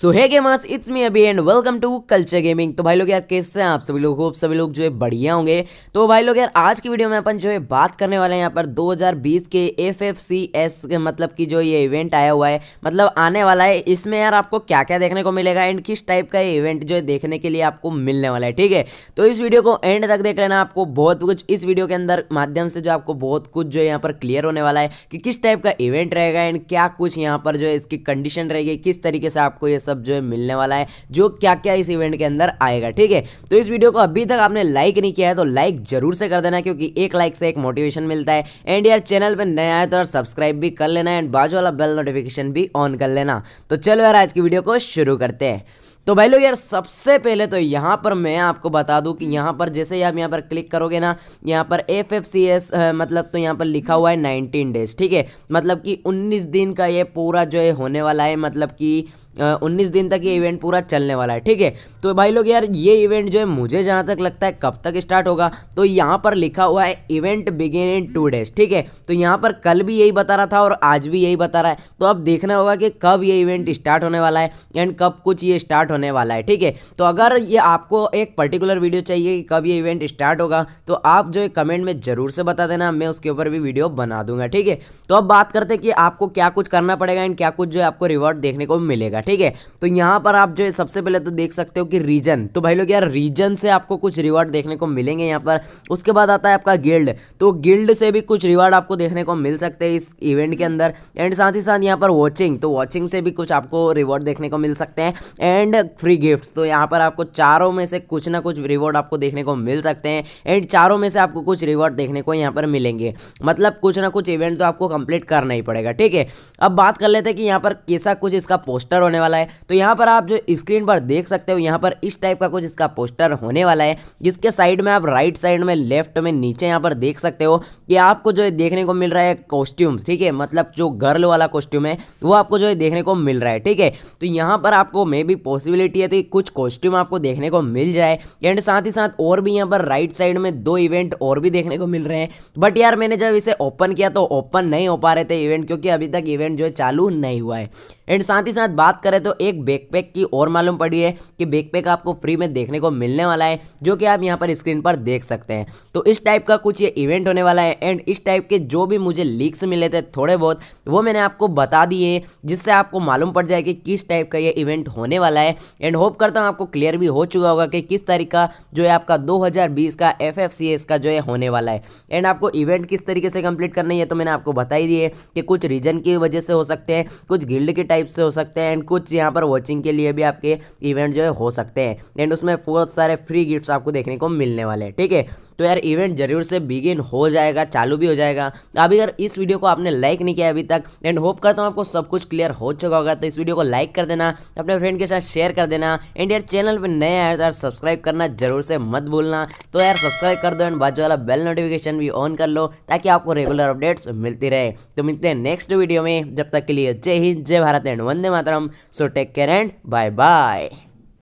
सो है gamers it's me अभी and welcome to culture gaming तो भाई लोग यार कैसे हैं आप सभी लोग होप सभी लोग जो है बढ़िया होंगे तो भाई लोग यार आज की वीडियो में अपन जो है बात करने वाले हैं यहाँ पर 2020 के एफ एफ सी एस मतलब कि जो ये इवेंट आया हुआ है मतलब आने वाला है इसमें यार आपको क्या क्या देखने को मिलेगा एंड किस टाइप का ये इवेंट जो है देखने के लिए आपको मिलने वाला है ठीक है तो इस वीडियो को एंड तक देख लेना आपको बहुत कुछ इस वीडियो के अंदर माध्यम से जो आपको बहुत कुछ जो है यहाँ पर क्लियर होने वाला है कि किस टाइप का इवेंट रहेगा एंड क्या कुछ यहाँ पर जो है इसकी कंडीशन रहेगी किस तरीके से आपको ये सब जो है मिलने वाला है जो क्या क्या इस इवेंट के अंदर आएगा ठीक है तो इस वीडियो को अभी तक आपने लाइक नहीं किया है तो लाइक जरूर से कर देना क्योंकि एक लाइक से एक मोटिवेशन मिलता है एंड यार चैनल पर नया आए तो सब्सक्राइब भी कर लेना एंड बाजू वाला बेल नोटिफिकेशन भी ऑन कर लेना तो चलो यार आज की वीडियो को शुरू करते हैं तो भाई लोग यार सबसे पहले तो यहाँ पर मैं आपको बता दूँ कि यहाँ पर जैसे ही आप यहाँ पर क्लिक करोगे ना यहाँ पर एफ एफ सी एस मतलब तो यहाँ पर लिखा हुआ है नाइनटीन डेज ठीक है मतलब कि उन्नीस दिन का ये पूरा जो है होने वाला है मतलब कि उन्नीस दिन तक ये इवेंट पूरा चलने वाला है ठीक है तो भाई लोग यार ये इवेंट जो है मुझे जहाँ तक लगता है कब तक स्टार्ट होगा तो यहाँ पर लिखा हुआ है event begin in two days ठीक है तो यहाँ पर कल भी यही बता रहा था और आज भी यही बता रहा है तो अब देखना होगा कि कब ये इवेंट स्टार्ट होने वाला है एंड कब कुछ ये स्टार्ट होने वाला है ठीक है तो अगर ये आपको एक पर्टिकुलर वीडियो चाहिए कि कब ये इवेंट स्टार्ट होगा तो आप जो है कमेंट में ज़रूर से बता देना मैं उसके ऊपर भी वीडियो बना दूंगा ठीक है तो अब बात करते हैं कि आपको क्या कुछ करना पड़ेगा एंड क्या कुछ जो है आपको रिवॉर्ड देखने को मिलेगा ठीक है तो यहाँ पर आप जो है सबसे पहले तो देख सकते हो कि रीजन तो भाई लोग यार रीजन से आपको कुछ रिवॉर्ड देखने को मिलेंगे यहाँ पर उसके बाद आता है आपका गिल्ड तो गिल्ड से भी कुछ रिवॉर्ड आपको देखने को मिल सकते हैं इस इवेंट के अंदर एंड साथ ही साथ यहाँ पर वॉचिंग तो वॉचिंग से भी कुछ आपको रिवॉर्ड देखने को मिल सकते हैं एंड तक फ्री गिफ्ट्स तो यहाँ पर आपको चारों में से कुछ ना कुछ रिवॉर्ड आपको देखने को मिल सकते हैं एंड चारों में से आपको कुछ रिवॉर्ड देखने को यहाँ पर मिलेंगे मतलब कुछ ना कुछ इवेंट तो आपको कंप्लीट करना ही पड़ेगा ठीक है अब बात कर लेते हैं कि यहाँ पर कैसा कुछ इसका पोस्टर होने वाला है तो यहाँ पर आप जो स्क्रीन पर देख सकते हो यहाँ पर इस टाइप का कुछ इसका पोस्टर होने वाला है जिसके साइड में आप राइट साइड में लेफ्ट में नीचे यहाँ पर देख सकते हो कि आपको जो देखने को मिल रहा है कॉस्ट्यूम ठीक है मतलब जो गर्ल वाला कॉस्ट्यूम है वो आपको जो है देखने को मिल रहा है ठीक है तो यहाँ पर आपको मे बी पॉसिबल पॉसिबिलिटी है तो कुछ कॉस्ट्यूम आपको देखने को मिल जाए एंड साथ ही साथ और भी यहाँ पर राइट साइड में दो इवेंट और भी देखने को मिल रहे हैं बट यार मैंने जब इसे ओपन किया तो ओपन नहीं हो पा रहे थे इवेंट क्योंकि अभी तक इवेंट जो है चालू नहीं हुआ है एंड साथ ही साथ बात करें तो एक बैकपैक की और मालूम पड़ी है कि बैकपैक आपको फ्री में देखने को मिलने वाला है जो कि आप यहाँ पर स्क्रीन पर देख सकते हैं तो इस टाइप का कुछ ये इवेंट होने वाला है एंड इस टाइप के जो भी मुझे लीक्स मिले थे थोड़े बहुत वो मैंने आपको बता दिए जिससे आपको मालूम पड़ जाए कि किस टाइप का ये इवेंट होने वाला है एंड होप करता हूँ आपको क्लियर भी हो चुका होगा कि किस तारीख का जो है आपका 2020 का एफ एफ का जो है होने वाला है एंड आपको इवेंट किस तरीके से कंप्लीट करना है तो मैंने आपको बता ही दिए कि कुछ रीजन की वजह से हो सकते हैं कुछ गिल्ड के टाइप टाइप से हो सकते हैं एंड कुछ यहाँ पर वॉचिंग के लिए भी आपके इवेंट जो है हो सकते हैं एंड उसमें बहुत सारे फ्री गिफ्ट्स आपको देखने को मिलने वाले हैं ठीक है तो यार इवेंट जरूर से बिगिन हो जाएगा चालू भी हो जाएगा अभी अगर इस वीडियो को आपने लाइक नहीं किया अभी तक एंड होप करता हूँ आपको सब कुछ क्लियर हो चुका होगा तो इस वीडियो को लाइक कर देना अपने फ्रेंड के साथ शेयर कर देना एंड यार चैनल पर नया आया तो यार सब्सक्राइब करना जरूर से मत भूलना तो यार सब्सक्राइब कर दो एंड बाजू वाला बेल नोटिफिकेशन भी ऑन कर लो ताकि आपको रेगुलर अपडेट्स मिलती रहे तो मिलते हैं नेक्स्ट वीडियो में जब तक के लिए जय हिंद जय Bharat then Vande Mataram. So take care and bye bye.